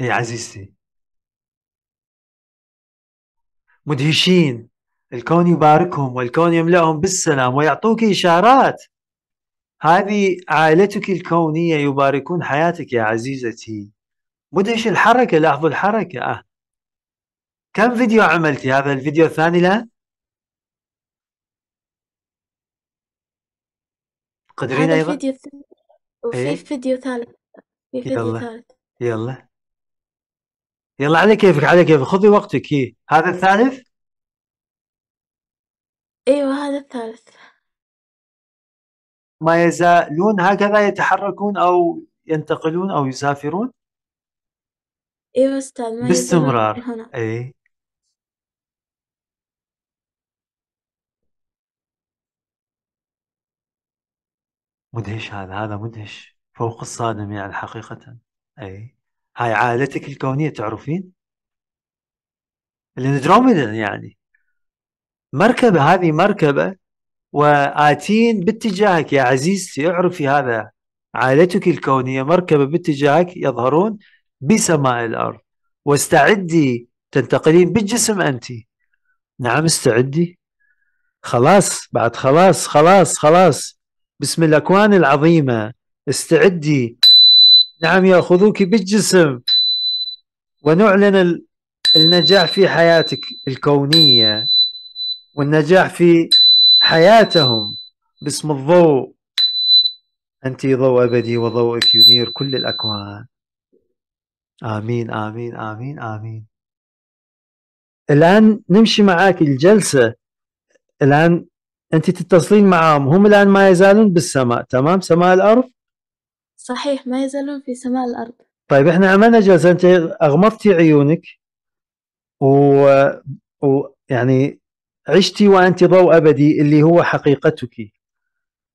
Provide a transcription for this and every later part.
يا إيه، عزيزتي مدهشين الكون يباركهم والكون يملأهم بالسلام ويعطوك إشارات هذه عائلتك الكونية يباركون حياتك يا عزيزتي مدهش الحركة لاحظوا الحركة أه. كم فيديو عملتي هذا الفيديو الثاني لا قدرين هذا أيضا الفيديو الثاني وفي إيه؟ فيديو ثالث في فيديو يلا. ثالث يلا يلا على كيفك على كيفك خذي وقتك هي هذا الثالث أيوة هذا الثالث ما يزالون هكذا يتحركون أو ينتقلون أو يسافرون أيوة أستاذ ما يزالون باستمرار هنا أي مدهش هذا هذا مدهش فوق الصادم يعني حقيقة أي هاي عائلتك الكونية تعرفين الاندروميدا يعني مركبة هذه مركبة وآتين باتجاهك يا عزيزتي اعرفي هذا عائلتك الكونية مركبة باتجاهك يظهرون بسماء الأرض واستعدي تنتقلين بالجسم أنت نعم استعدي خلاص بعد خلاص خلاص خلاص بسم الأكوان العظيمة استعدي نعم ياخذوك بالجسم ونعلن النجاح في حياتك الكونيه والنجاح في حياتهم باسم الضوء انت ضوء ابدي وضوءك ينير كل الاكوان امين امين امين امين الان نمشي معاك الجلسه الان انت تتصلين معهم هم الان ما يزالون بالسماء تمام سماء الارض صحيح ما يزالون في سماء الأرض طيب احنا عملنا جلسة انت اغمضتي عيونك و... ويعني عشتي وانت ضوء ابدي اللي هو حقيقتك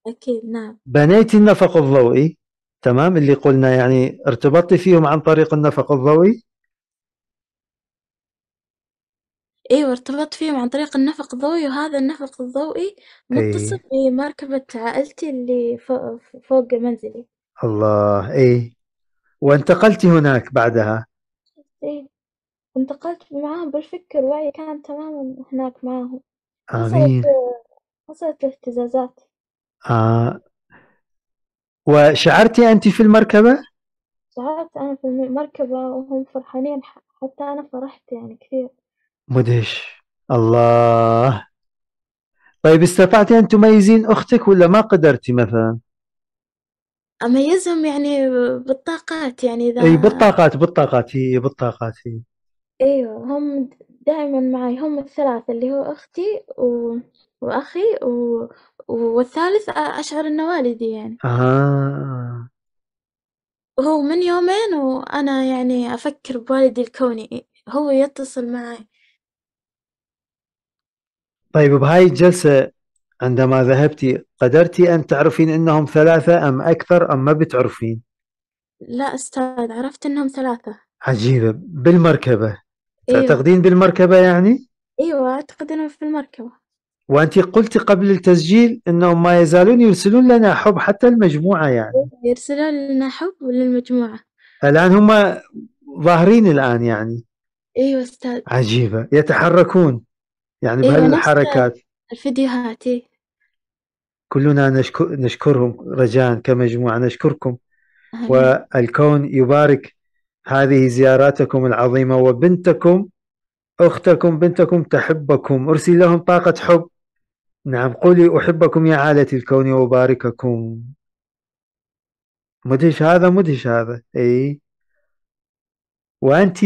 اكيد نعم بنيتي النفق الضوئي تمام اللي قلنا يعني ارتبطتي فيهم عن طريق النفق الضوئي ايوه ارتبطت فيهم عن طريق النفق الضوئي وهذا النفق الضوئي متصل إيه. بمركبة عائلتي اللي فوق, فوق منزلي الله اي وانتقلتي هناك بعدها اي انتقلت معاهم بالفكر وعي كان تماما هناك معاهم امين حصلت اهتزازات آه. وشعرتي انت في المركبه شعرت انا في المركبه وهم فرحانين حتى انا فرحت يعني كثير مدهش الله طيب استطعتي ان تميزين اختك ولا ما قدرتي مثلا اميزهم يعني بالطاقات يعني اذا اي بالطاقات بالطاقات هي بالطاقات هي ايوه هم دائما معي هم الثلاثة اللي هو اختي و... واخي و... والثالث اشعر انه والدي يعني اه هو من يومين وانا يعني افكر بوالدي الكوني هو يتصل معي طيب بهاي الجلسة عندما ذهبتي قدرت أن تعرفين أنهم ثلاثة أم أكثر أم ما بتعرفين لا أستاذ عرفت أنهم ثلاثة عجيبة بالمركبة أيوة. تعتقدين بالمركبة يعني؟ أيوة أعتقد أنهم في المركبة وأنت قلت قبل التسجيل أنهم ما يزالون يرسلون لنا حب حتى المجموعة يعني يرسلون لنا حب وللمجموعة الآن هم ظاهرين الآن يعني أيوة أستاذ عجيبة يتحركون يعني أيوة بهالحركات الفيديوهات إيه. كلنا نشكر نشكرهم رجاء كمجموعة نشكركم والكون يبارك هذه زياراتكم العظيمة وبنتكم أختكم بنتكم تحبكم أرسل لهم طاقة حب نعم قولي أحبكم يا عالة الكون وأبارككم مدهش هذا مدهش هذا أي وأنت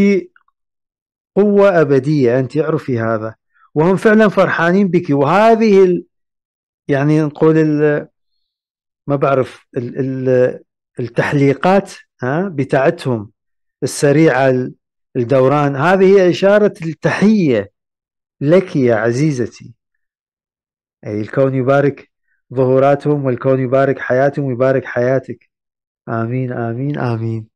قوة أبدية أنت اعرفي هذا وهم فعلا فرحانين بك وهذه ال... يعني نقول ال... ما بعرف ال... ال... التحليقات ها بتاعتهم السريعه الدوران هذه هي اشاره التحيه لك يا عزيزتي اي الكون يبارك ظهوراتهم والكون يبارك حياتهم ويبارك حياتك امين امين امين